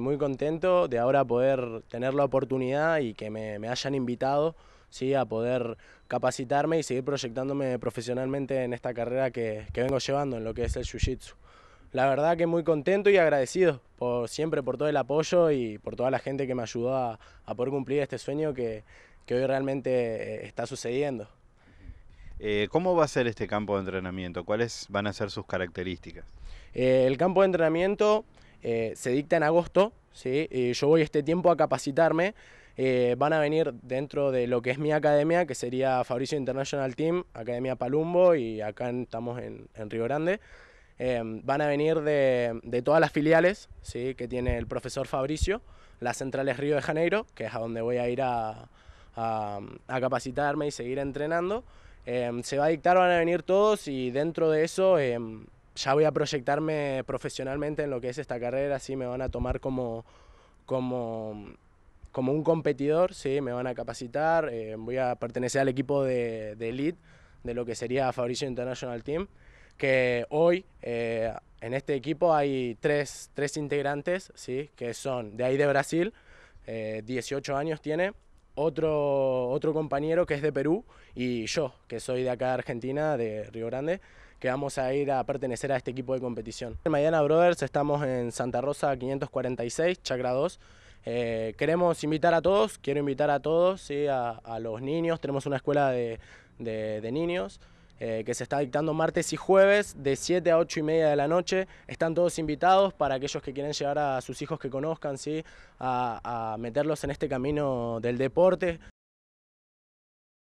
Muy contento de ahora poder tener la oportunidad y que me, hayan invitado ¿sí? a poder capacitarme y seguir proyectándome profesionalmente en esta carrera que, vengo llevando en lo que es el Jiu-Jitsu. La verdad que muy contento y agradecido por, siempre por todo el apoyo y por toda la gente que me ayudó a, poder cumplir este sueño que, que hoy realmente eh, está sucediendo. Eh, ¿Cómo va a ser este campo de entrenamiento? ¿Cuáles van a ser sus características? Eh, el campo de entrenamiento eh, se dicta en agosto, ¿sí? yo voy este tiempo a capacitarme. Eh, van a venir dentro de lo que es mi academia, que sería Fabricio International Team, Academia Palumbo, y acá estamos en, en Río Grande. Em, van a venir de, todas las filiales ¿sí? que tiene el profesor Fabricio, las centrales Río de Janeiro, que es a donde voy a ir a, capacitarme y seguir entrenando. Em, se va a dictar, van a venir todos y dentro de eso em, ya voy a proyectarme profesionalmente en lo que es esta carrera, sí, me van a tomar como, como, como un competidor, sí, me van a capacitar, eh, voy a pertenecer al equipo de, de, elite de lo que sería Fabricio International Team, que hoy eh, en este equipo hay tres, integrantes, sí, que son de ahí de Brasil, 18 eh, años tiene, otro, otro compañero que es de Perú y yo, que soy de acá de Argentina, de Río Grande, que vamos a ir a pertenecer a este equipo de competición. En Maidana Brothers estamos en Santa Rosa 546, Chacra 2. Eh, queremos invitar a todos, quiero invitar a todos, ¿sí? a, los niños, tenemos una escuela de, de, de niños. Eh, que se está dictando martes y jueves de 7 a 8 y media de la noche. Están todos invitados para aquellos que quieren llegar a sus hijos que conozcan, ¿sí? a meterlos en este camino del deporte,